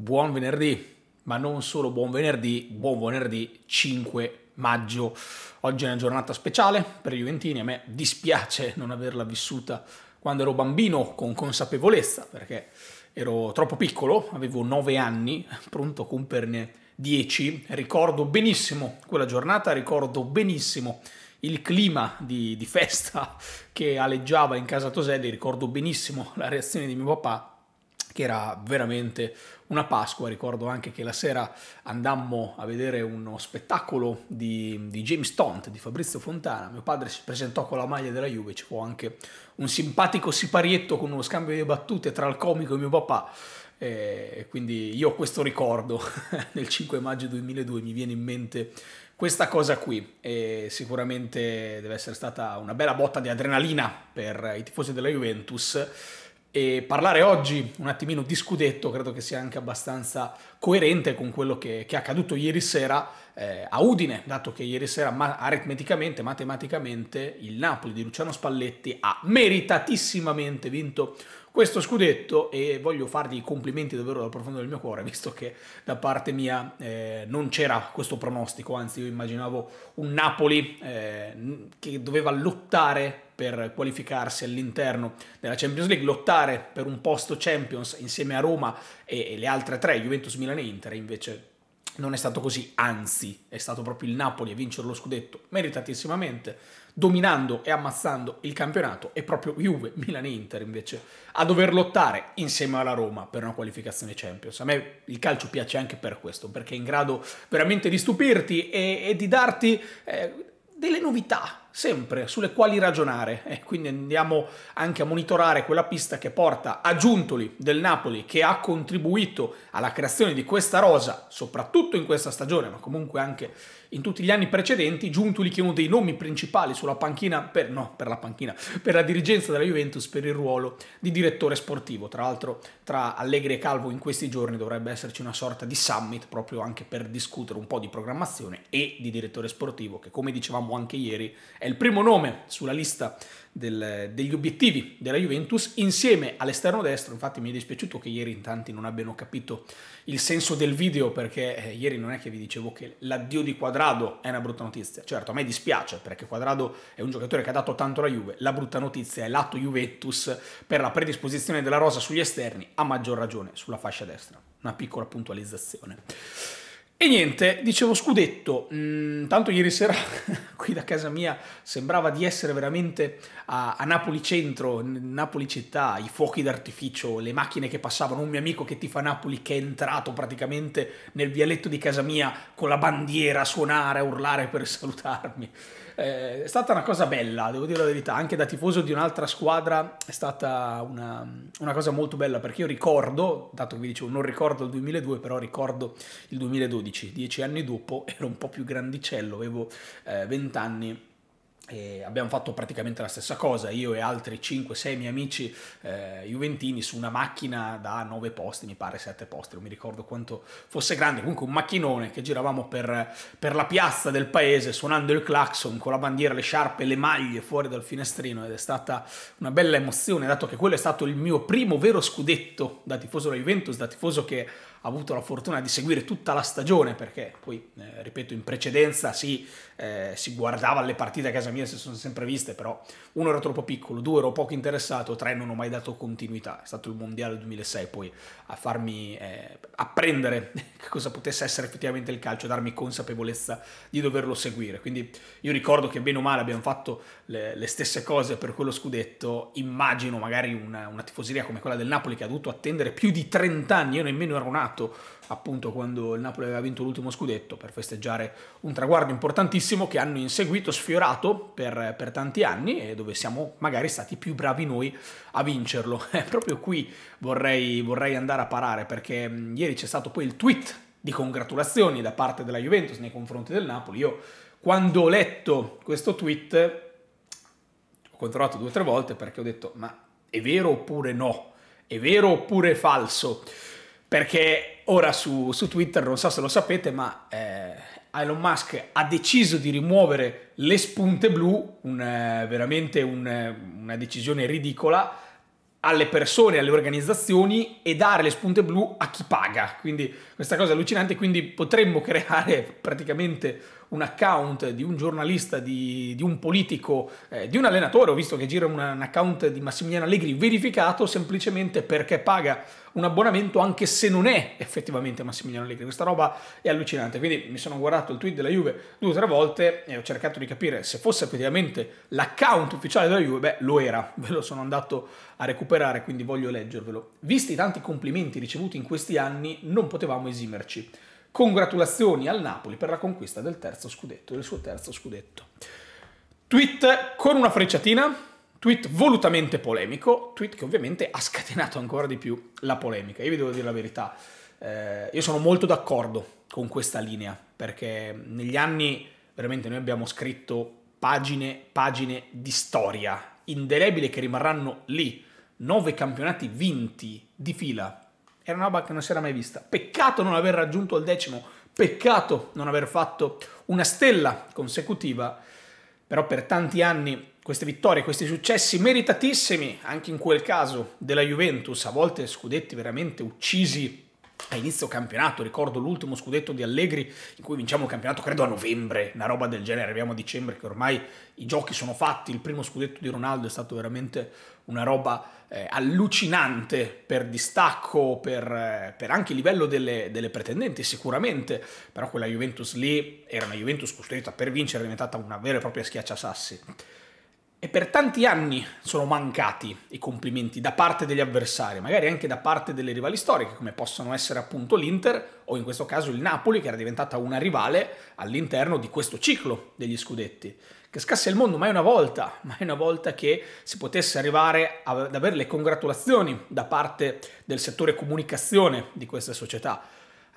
Buon venerdì, ma non solo buon venerdì, buon venerdì 5 maggio. Oggi è una giornata speciale per i Juventini, a me dispiace non averla vissuta quando ero bambino con consapevolezza, perché ero troppo piccolo, avevo 9 anni, pronto a comperne 10. Ricordo benissimo quella giornata, ricordo benissimo il clima di, di festa che aleggiava in casa Toselli, ricordo benissimo la reazione di mio papà che era veramente una Pasqua. Ricordo anche che la sera andammo a vedere uno spettacolo di, di James Tont, di Fabrizio Fontana. Mio padre si presentò con la maglia della Juve, ci fu anche un simpatico siparietto con uno scambio di battute tra il comico e mio papà. E quindi io ho questo ricordo nel 5 maggio 2002 mi viene in mente questa cosa qui e sicuramente deve essere stata una bella botta di adrenalina per i tifosi della Juventus e parlare oggi un attimino di scudetto credo che sia anche abbastanza coerente con quello che, che è accaduto ieri sera eh, a Udine, dato che ieri sera ma aritmeticamente, matematicamente, il Napoli di Luciano Spalletti ha meritatissimamente vinto questo scudetto e voglio fargli i complimenti davvero dal profondo del mio cuore, visto che da parte mia eh, non c'era questo pronostico, anzi io immaginavo un Napoli eh, che doveva lottare per qualificarsi all'interno della Champions League, lottare per un posto Champions insieme a Roma e, e le altre tre, Juventus, Milan e Inter, invece non è stato così, anzi è stato proprio il Napoli a vincere lo scudetto meritatissimamente, dominando e ammazzando il campionato e proprio Juve, Milan e Inter invece a dover lottare insieme alla Roma per una qualificazione Champions. A me il calcio piace anche per questo, perché è in grado veramente di stupirti e, e di darti eh, delle novità sempre, sulle quali ragionare. E eh, quindi andiamo anche a monitorare quella pista che porta a Giuntoli del Napoli, che ha contribuito alla creazione di questa rosa, soprattutto in questa stagione, ma comunque anche in tutti gli anni precedenti. Giuntoli che è uno dei nomi principali sulla panchina, per, no, per la panchina, per la dirigenza della Juventus, per il ruolo di direttore sportivo. Tra l'altro tra Allegri e Calvo in questi giorni dovrebbe esserci una sorta di summit proprio anche per discutere un po' di programmazione e di direttore sportivo, che come dicevamo anche ieri è il primo nome sulla lista del, degli obiettivi della Juventus insieme all'esterno destro. Infatti mi è dispiaciuto che ieri in tanti non abbiano capito il senso del video perché eh, ieri non è che vi dicevo che l'addio di Quadrado è una brutta notizia. Certo, a me dispiace perché Quadrado è un giocatore che ha dato tanto alla Juve. La brutta notizia è l'atto Juventus per la predisposizione della rosa sugli esterni, a maggior ragione sulla fascia destra. Una piccola puntualizzazione. E niente, dicevo scudetto, mh, mm, tanto ieri sera qui da casa mia sembrava di essere veramente a, a Napoli centro, Napoli città, i fuochi d'artificio, le macchine che passavano, un mio amico che ti fa Napoli che è entrato praticamente nel vialetto di casa mia con la bandiera a suonare, a urlare per salutarmi eh, è stata una cosa bella, devo dire la verità, anche da tifoso di un'altra squadra è stata una, una, cosa molto bella perché io ricordo, dato che vi dicevo non ricordo il 2002, però ricordo il 2012, dieci anni dopo ero un po' più grandicello, avevo eh, e abbiamo fatto praticamente la stessa cosa, io e altri 5-6 miei amici eh, juventini su una macchina da 9 posti, mi pare 7 posti, non mi ricordo quanto fosse grande, comunque un macchinone che giravamo per, per la piazza del paese suonando il clacson con la bandiera, le sciarpe, le maglie fuori dal finestrino ed è stata una bella emozione dato che quello è stato il mio primo vero scudetto da tifoso della Juventus, da tifoso che avuto la fortuna di seguire tutta la stagione, perché poi, eh, ripeto, in precedenza sì, eh, si guardava le partite a casa mia, si sono sempre viste, però uno era troppo piccolo, due ero poco interessato, tre non ho mai dato continuità. È stato il Mondiale 2006 poi a farmi eh, apprendere che cosa potesse essere effettivamente il calcio, darmi consapevolezza di doverlo seguire. Quindi io ricordo che bene o male abbiamo fatto le, le stesse cose per quello scudetto, immagino magari una, una tifoseria come quella del Napoli che ha dovuto attendere più di 30 anni, io nemmeno ero nato, campionato, appunto quando il Napoli aveva vinto l'ultimo scudetto per festeggiare un traguardo importantissimo che hanno inseguito, sfiorato per, per tanti anni e dove siamo magari stati più bravi noi a vincerlo. E eh, proprio qui vorrei, vorrei andare a parare perché ieri c'è stato poi il tweet di congratulazioni da parte della Juventus nei confronti del Napoli. Io quando ho letto questo tweet ho controllato due o tre volte perché ho detto ma è vero oppure no? È vero oppure falso? perché ora su, su, Twitter, non so se lo sapete, ma eh, Elon Musk ha deciso di rimuovere le spunte blu, un, eh, veramente un, eh, una decisione ridicola, alle persone, alle organizzazioni e dare le spunte blu a chi paga. Quindi questa cosa è allucinante, quindi potremmo creare praticamente un account di un giornalista, di, di un politico, eh, di un allenatore, ho visto che gira una, un account di Massimiliano Allegri verificato semplicemente perché paga un abbonamento anche se non è effettivamente Massimiliano Allegri. Questa roba è allucinante. Quindi mi sono guardato il tweet della Juve due o tre volte e ho cercato di capire se fosse effettivamente l'account ufficiale della Juve. Beh, lo era, ve lo sono andato a recuperare, quindi voglio leggervelo. Visti i tanti complimenti ricevuti in questi anni, non potevamo esimerci. Congratulazioni al Napoli per la conquista del terzo scudetto, del suo terzo scudetto. Tweet con una frecciatina, tweet volutamente polemico, tweet che ovviamente ha scatenato ancora di più la polemica. Io vi devo dire la verità, eh, io sono molto d'accordo con questa linea, perché negli anni veramente noi abbiamo scritto pagine, pagine di storia indelebile che rimarranno lì. Nove campionati vinti di fila era una roba che non si era mai vista. Peccato non aver raggiunto il decimo, peccato non aver fatto una stella consecutiva, però per tanti anni queste vittorie, questi successi meritatissimi, anche in quel caso della Juventus, a volte scudetti veramente uccisi a inizio campionato, ricordo l'ultimo scudetto di Allegri in cui vinciamo il campionato credo a novembre, una roba del genere, arriviamo a dicembre che ormai i giochi sono fatti, il primo scudetto di Ronaldo è stato veramente una roba eh, allucinante per distacco, per, eh, per anche il livello delle, delle, pretendenti sicuramente, però quella Juventus lì era una Juventus costruita per vincere, è diventata una vera e propria schiacciasassi. E per tanti anni sono mancati i complimenti da parte degli avversari, magari anche da parte delle rivali storiche, come possono essere appunto l'Inter o in questo caso il Napoli, che era diventata una rivale all'interno di questo ciclo degli scudetti. Che scasse il mondo mai una volta, mai una volta che si potesse arrivare ad avere le congratulazioni da parte del settore comunicazione di questa società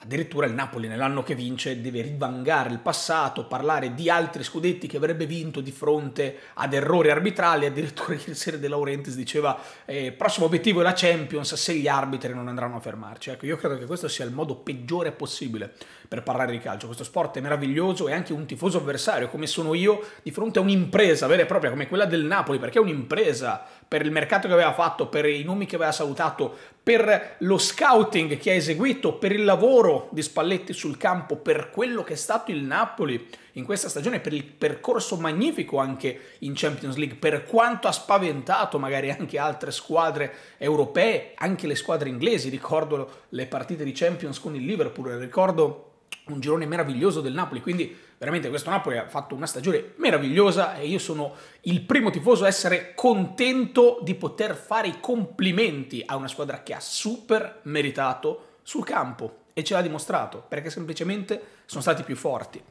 Addirittura il Napoli nell'anno che vince deve rivangare il passato, parlare di altri scudetti che avrebbe vinto di fronte ad errori arbitrali, addirittura il sera De Laurentiis diceva eh, prossimo obiettivo è la Champions se gli arbitri non andranno a fermarci. Ecco, io credo che questo sia il modo peggiore possibile per parlare di calcio. Questo sport è meraviglioso e anche un tifoso avversario come sono io di fronte a un'impresa vera e propria come quella del Napoli, perché è un'impresa per il mercato che aveva fatto, per i nomi che aveva salutato, per lo scouting che ha eseguito, per il lavoro di Spalletti sul campo, per quello che è stato il Napoli in questa stagione, per il percorso magnifico anche in Champions League, per quanto ha spaventato magari anche altre squadre europee, anche le squadre inglesi, ricordo le partite di Champions con il Liverpool, ricordo un girone meraviglioso del Napoli, quindi veramente questo Napoli ha fatto una stagione meravigliosa e io sono il primo tifoso a essere contento di poter fare i complimenti a una squadra che ha super meritato sul campo e ce l'ha dimostrato, perché semplicemente sono stati più forti.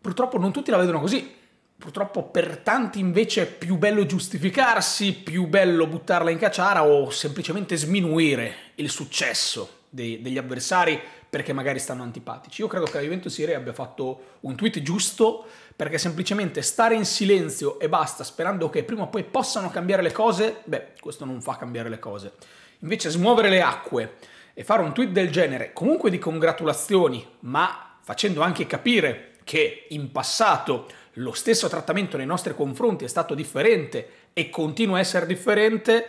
Purtroppo non tutti la vedono così, purtroppo per tanti invece è più bello giustificarsi, più bello buttarla in cacciara o semplicemente sminuire il successo dei, degli avversari perché magari stanno antipatici. Io credo che la Juventus ieri abbia fatto un tweet giusto perché semplicemente stare in silenzio e basta sperando che prima o poi possano cambiare le cose, beh, questo non fa cambiare le cose. Invece smuovere le acque e fare un tweet del genere, comunque di congratulazioni, ma facendo anche capire che in passato lo stesso trattamento nei nostri confronti è stato differente e continua a essere differente,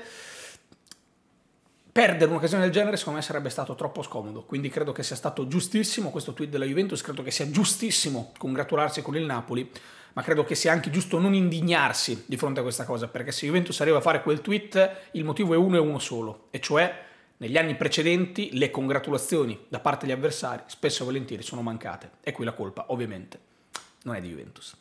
perdere un'occasione del genere secondo me sarebbe stato troppo scomodo, quindi credo che sia stato giustissimo questo tweet della Juventus, credo che sia giustissimo congratularsi con il Napoli, ma credo che sia anche giusto non indignarsi di fronte a questa cosa, perché se Juventus arriva a fare quel tweet il motivo è uno e uno solo, e cioè negli anni precedenti le congratulazioni da parte degli avversari spesso e volentieri sono mancate, e qui la colpa ovviamente non è di Juventus.